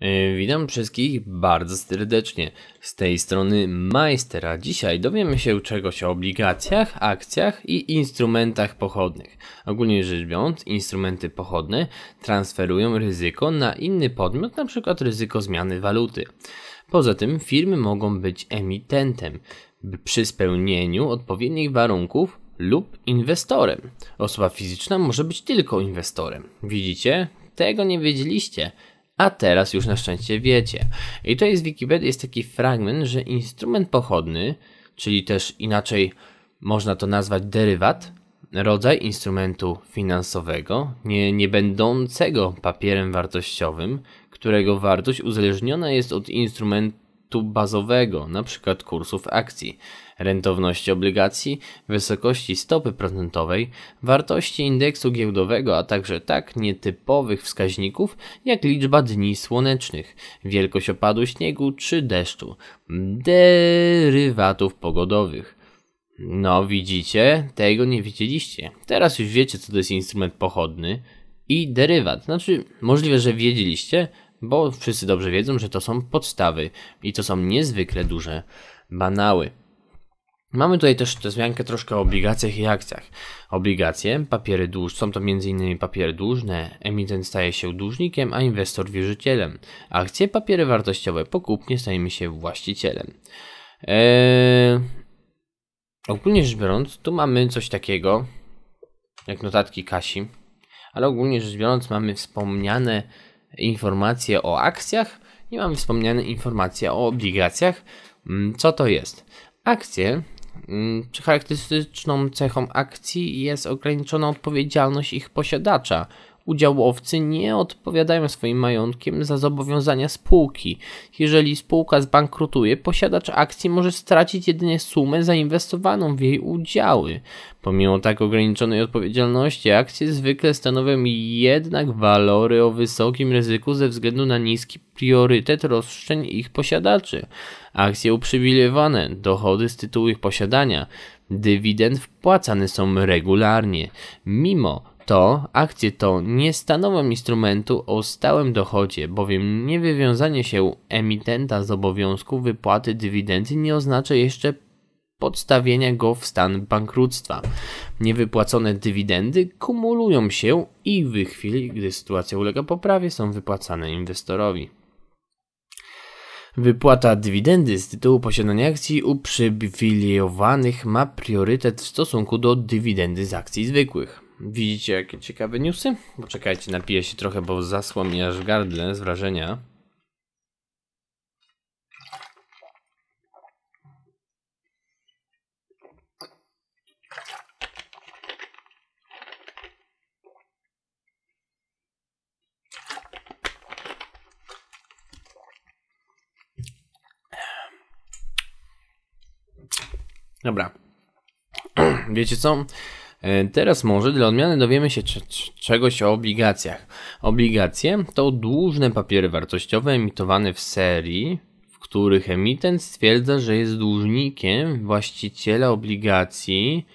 Yy, witam wszystkich bardzo serdecznie. Z tej strony Majstera. Dzisiaj dowiemy się czegoś o obligacjach, akcjach i instrumentach pochodnych. Ogólnie rzecz biorąc, instrumenty pochodne transferują ryzyko na inny podmiot, np. ryzyko zmiany waluty. Poza tym firmy mogą być emitentem przy spełnieniu odpowiednich warunków lub inwestorem. Osoba fizyczna może być tylko inwestorem. Widzicie? Tego nie wiedzieliście a teraz już na szczęście wiecie. I to jest w Wikipedii jest taki fragment, że instrument pochodny, czyli też inaczej można to nazwać derywat, rodzaj instrumentu finansowego, nie, nie będącego papierem wartościowym, którego wartość uzależniona jest od instrumentu bazowego, np. kursów akcji rentowności obligacji, wysokości stopy procentowej, wartości indeksu giełdowego, a także tak nietypowych wskaźników jak liczba dni słonecznych, wielkość opadu śniegu czy deszczu, derywatów pogodowych. No widzicie, tego nie widzieliście. Teraz już wiecie co to jest instrument pochodny i derywat. Znaczy, możliwe, że wiedzieliście, bo wszyscy dobrze wiedzą, że to są podstawy i to są niezwykle duże banały. Mamy tutaj też wzmiankę troszkę o obligacjach i akcjach. Obligacje, papiery dłużne, są to m.in. papiery dłużne, emitent staje się dłużnikiem, a inwestor wierzycielem. Akcje, papiery wartościowe, po kupnie stajemy się właścicielem. Eee... Ogólnie rzecz biorąc, tu mamy coś takiego, jak notatki Kasi, ale ogólnie rzecz biorąc mamy wspomniane informacje o akcjach, i mamy wspomniane informacje o obligacjach. Mm, co to jest? Akcje Mm, charakterystyczną cechą akcji jest ograniczona odpowiedzialność ich posiadacza udziałowcy nie odpowiadają swoim majątkiem za zobowiązania spółki. Jeżeli spółka zbankrutuje, posiadacz akcji może stracić jedynie sumę zainwestowaną w jej udziały. Pomimo tak ograniczonej odpowiedzialności, akcje zwykle stanowią jednak walory o wysokim ryzyku ze względu na niski priorytet roszczeń ich posiadaczy. Akcje uprzywilejowane, dochody z tytułu ich posiadania, dywidend wpłacane są regularnie, mimo to akcje to nie stanowią instrumentu o stałym dochodzie, bowiem niewywiązanie się emitenta z obowiązku wypłaty dywidendy nie oznacza jeszcze podstawienia go w stan bankructwa. Niewypłacone dywidendy kumulują się i w chwili, gdy sytuacja ulega poprawie, są wypłacane inwestorowi. Wypłata dywidendy z tytułu posiadania akcji uprzywilejowanych ma priorytet w stosunku do dywidendy z akcji zwykłych. Widzicie jakie ciekawe newsy? Poczekajcie, napiję się trochę, bo zasło mi aż gardle z wrażenia. Dobra. Wiecie co? E, teraz może dla odmiany dowiemy się czegoś o obligacjach. Obligacje to dłużne papiery wartościowe emitowane w serii, w których emitent stwierdza, że jest dłużnikiem właściciela obligacji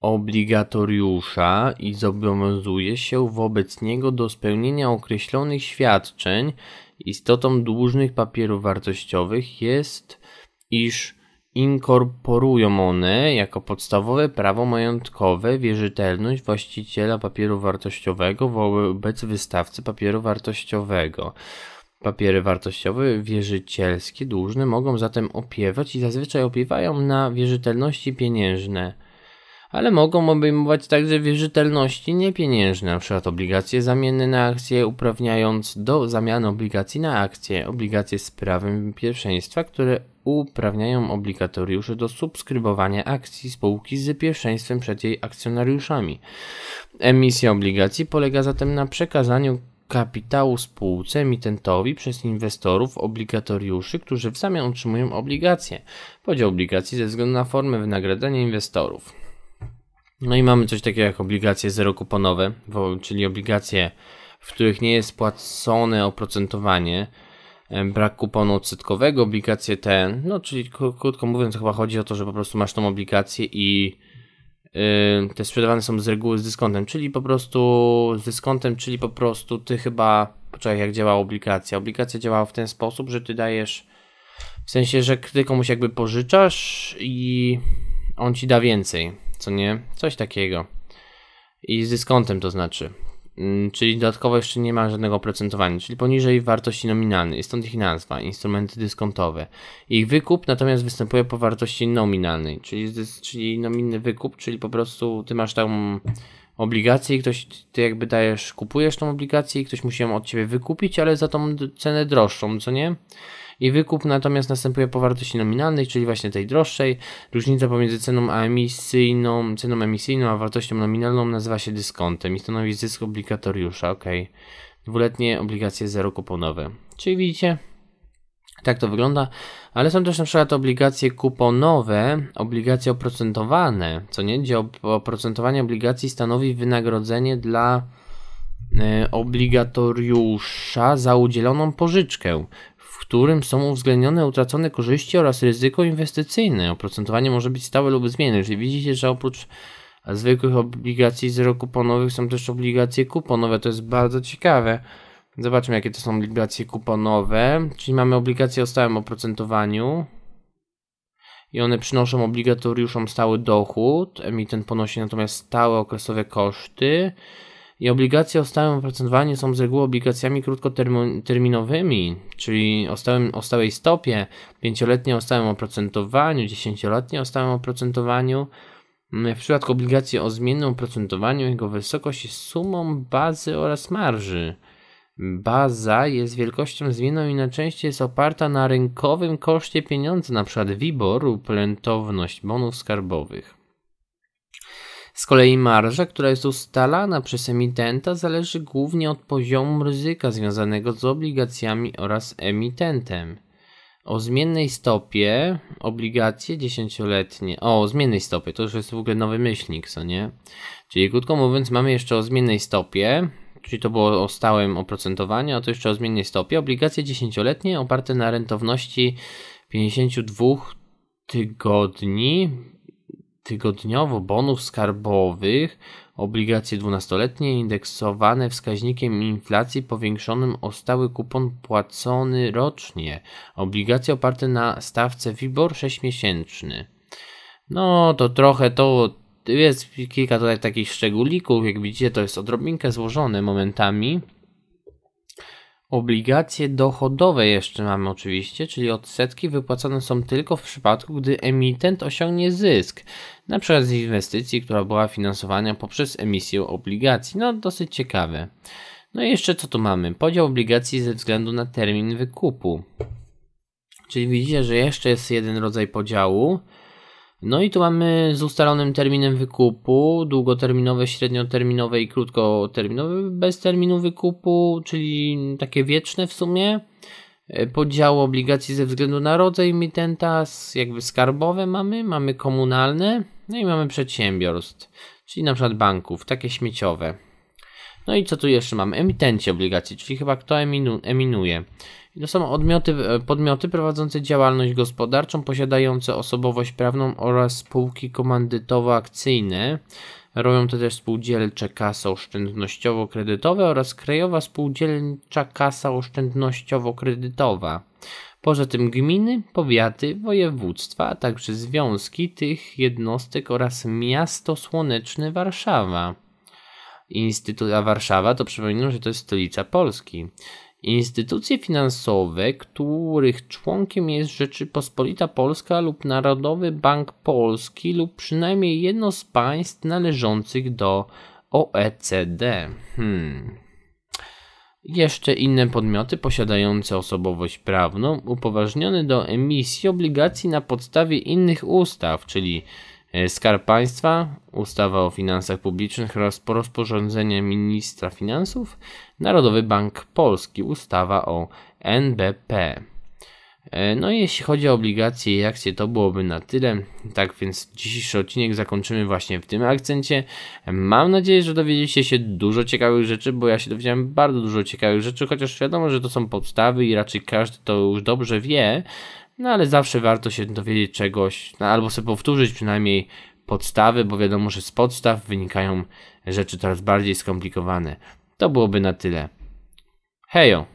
obligatoriusza i zobowiązuje się wobec niego do spełnienia określonych świadczeń. Istotą dłużnych papierów wartościowych jest, iż inkorporują one jako podstawowe prawo majątkowe wierzytelność właściciela papieru wartościowego wobec wystawcy papieru wartościowego. Papiery wartościowe wierzycielskie dłużne mogą zatem opiewać i zazwyczaj opiewają na wierzytelności pieniężne, ale mogą obejmować także wierzytelności niepieniężne, np. obligacje zamienne na akcje, uprawniając do zamiany obligacji na akcje, obligacje z prawem pierwszeństwa, które uprawniają obligatoriuszy do subskrybowania akcji spółki z pierwszeństwem przed jej akcjonariuszami. Emisja obligacji polega zatem na przekazaniu kapitału spółce emitentowi przez inwestorów obligatoriuszy, którzy w zamian otrzymują obligacje. Podział obligacji ze względu na formę wynagradzania inwestorów. No i mamy coś takiego jak obligacje zerokuponowe, czyli obligacje, w których nie jest płacone oprocentowanie, E, brak kuponu odsetkowego, obligacje te, No, czyli krótko mówiąc, chyba chodzi o to, że po prostu masz tą obligację i y, te sprzedawane są z reguły z dyskontem, czyli po prostu z dyskontem, czyli po prostu ty chyba, poczekaj jak działa obligacja. Obligacja działała w ten sposób, że ty dajesz, w sensie, że ty komuś jakby pożyczasz i on ci da więcej, co nie? Coś takiego. I z dyskontem to znaczy. Mm, czyli dodatkowo jeszcze nie ma żadnego oprocentowania, czyli poniżej wartości nominalnej, stąd ich nazwa, instrumenty dyskontowe. Ich wykup natomiast występuje po wartości nominalnej, czyli, czyli nominny wykup, czyli po prostu ty masz tam obligację i ktoś, ty jakby dajesz, kupujesz tą obligację i ktoś musi ją od ciebie wykupić, ale za tą cenę droższą, co nie? i wykup natomiast następuje po wartości nominalnej, czyli właśnie tej droższej. Różnica pomiędzy ceną emisyjną, ceną emisyjną a wartością nominalną nazywa się dyskontem i stanowi zysk obligatoriusza, ok. Dwuletnie obligacje zero kuponowe. Czyli widzicie, tak to wygląda, ale są też na przykład obligacje kuponowe, obligacje oprocentowane, co nie, gdzie oprocentowanie obligacji stanowi wynagrodzenie dla e, obligatoriusza za udzieloną pożyczkę którym są uwzględnione utracone korzyści oraz ryzyko inwestycyjne. Oprocentowanie może być stałe lub zmienne. Czyli widzicie, że oprócz zwykłych obligacji zero-kuponowych są też obligacje kuponowe. To jest bardzo ciekawe. Zobaczmy, jakie to są obligacje kuponowe. Czyli mamy obligacje o stałym oprocentowaniu i one przynoszą obligatoriuszom stały dochód. Emitent ponosi natomiast stałe okresowe koszty. I obligacje o stałym oprocentowaniu są z reguły obligacjami krótkoterminowymi, czyli o, stałym, o stałej stopie, pięcioletnie o stałym oprocentowaniu, dziesięcioletnie o stałym oprocentowaniu. Mm, w przypadku obligacji o zmiennym oprocentowaniu jego wysokość jest sumą bazy oraz marży. Baza jest wielkością zmienną i najczęściej jest oparta na rynkowym koszcie pieniądza, np. WIBOR lub rentowność bonów skarbowych. Z kolei marża, która jest ustalana przez emitenta, zależy głównie od poziomu ryzyka związanego z obligacjami oraz emitentem. O zmiennej stopie obligacje dziesięcioletnie. O, o zmiennej stopie, to już jest w ogóle nowy myślnik, co nie? Czyli krótko mówiąc, mamy jeszcze o zmiennej stopie, czyli to było o stałym oprocentowaniu, a to jeszcze o zmiennej stopie. Obligacje dziesięcioletnie oparte na rentowności 52 tygodni tygodniowo bonów skarbowych, obligacje 12-letnie indeksowane wskaźnikiem inflacji powiększonym o stały kupon płacony rocznie, obligacje oparte na stawce WIBOR 6-miesięczny. No to trochę to jest kilka tutaj takich szczególików, jak widzicie to jest odrobinkę złożone momentami. Obligacje dochodowe jeszcze mamy oczywiście, czyli odsetki wypłacane są tylko w przypadku, gdy emitent osiągnie zysk, na przykład z inwestycji, która była finansowana poprzez emisję obligacji. No dosyć ciekawe. No i jeszcze co tu mamy? Podział obligacji ze względu na termin wykupu. Czyli widzicie, że jeszcze jest jeden rodzaj podziału. No i tu mamy z ustalonym terminem wykupu, długoterminowe, średnioterminowe i krótkoterminowe, bez terminu wykupu, czyli takie wieczne w sumie. E, podział obligacji ze względu na rodzaj emitenta, jakby skarbowe mamy, mamy komunalne, no i mamy przedsiębiorstw, czyli na przykład banków, takie śmieciowe. No i co tu jeszcze mamy? Emitenci obligacji, czyli chyba kto eminu, eminuje. I to są odmioty, e, podmioty prowadzące działalność gospodarczą, posiadające osobowość prawną oraz spółki komandytowo-akcyjne. Robią to też spółdzielcze kasa oszczędnościowo-kredytowe oraz krajowa spółdzielcza kasa oszczędnościowo-kredytowa. Poza tym gminy, powiaty, województwa, a także związki tych jednostek oraz miasto słoneczne Warszawa. A Warszawa, to przypominam, że to jest stolica Polski. Instytucje finansowe, których członkiem jest Rzeczypospolita Polska lub Narodowy Bank Polski lub przynajmniej jedno z państw należących do OECD. Hmm. Jeszcze inne podmioty posiadające osobowość prawną upoważnione do emisji obligacji na podstawie innych ustaw, czyli E, Skarb Państwa, ustawa o finansach publicznych oraz rozporządzenie ministra finansów, Narodowy Bank Polski, ustawa o NBP. E, no i jeśli chodzi o obligacje i akcje, to byłoby na tyle. Tak więc dzisiejszy odcinek zakończymy właśnie w tym akcencie. Mam nadzieję, że dowiedzieliście się dużo ciekawych rzeczy, bo ja się dowiedziałem bardzo dużo ciekawych rzeczy, chociaż wiadomo, że to są podstawy i raczej każdy to już dobrze wie. No ale zawsze warto się dowiedzieć czegoś, no, albo sobie powtórzyć przynajmniej podstawy, bo wiadomo, że z podstaw wynikają rzeczy coraz bardziej skomplikowane. To byłoby na tyle. Hejo!